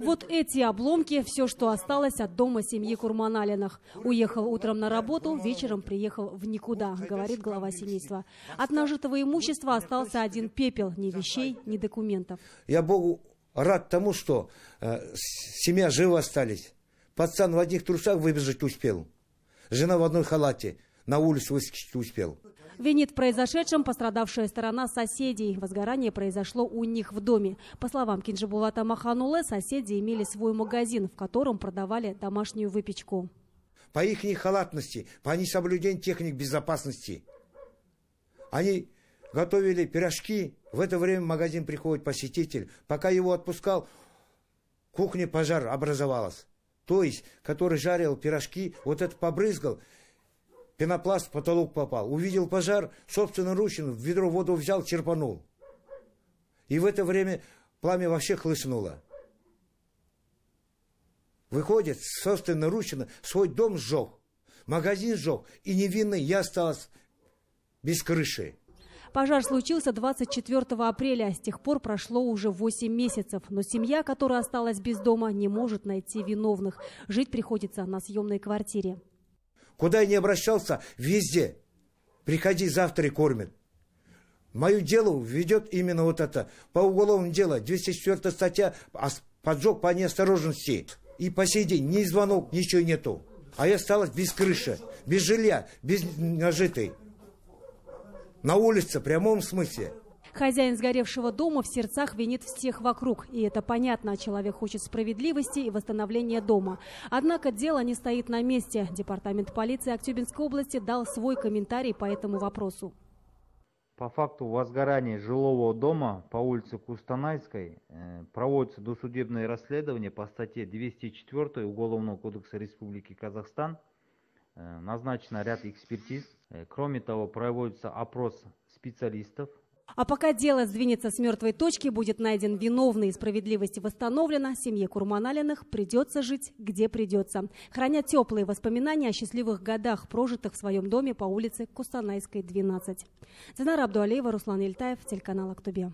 Вот эти обломки – все, что осталось от дома семьи Курманалиных. Уехал утром на работу, вечером приехал в никуда, говорит глава семейства. От нажитого имущества остался один пепел – ни вещей, ни документов. Я Богу рад тому, что э, семья живы остались. Пацан в одних трусах выбежать успел. Жена в одной халате – на улицу выскочить успел. Винит в произошедшем пострадавшая сторона соседей. Возгорание произошло у них в доме. По словам Кинжибулата Маханулы, соседи имели свой магазин, в котором продавали домашнюю выпечку. По их халатности, по несоблюдению техник безопасности. Они готовили пирожки. В это время в магазин приходит посетитель. Пока его отпускал, кухня пожар образовалась. То есть, который жарил пирожки, вот это побрызгал – пенопласт в потолок попал. Увидел пожар, собственноручно в ведро воду взял, черпанул. И в это время пламя вообще хлыстнуло. Выходит, собственноручно свой дом сжег, магазин сжег, и невинный я остался без крыши. Пожар случился 24 апреля. С тех пор прошло уже 8 месяцев. Но семья, которая осталась без дома, не может найти виновных. Жить приходится на съемной квартире. Куда я не обращался, везде. Приходи, завтра и кормят. Мое дело ведет именно вот это. По уголовному делу 204 статья а поджог по неосторожности. И по сей день ни звонок, ничего нету. А я осталась без крыши, без жилья, без нажитой. На улице, в прямом смысле. Хозяин сгоревшего дома в сердцах винит всех вокруг. И это понятно. Человек хочет справедливости и восстановления дома. Однако дело не стоит на месте. Департамент полиции Актюбинской области дал свой комментарий по этому вопросу. По факту возгорания жилого дома по улице Кустанайской э, проводится досудебное расследование по статье 204 Уголовного кодекса Республики Казахстан. Э, Назначено ряд экспертиз. Э, кроме того, проводится опрос специалистов а пока дело сдвинется с мертвой точки, будет найден виновный и справедливость восстановлена, семье Курманалиных придется жить где придется. Храня теплые воспоминания о счастливых годах, прожитых в своем доме по улице Кустанайской, 12. Динара Абдуалеева, Руслан Ильтаев, телеканал «Актубе».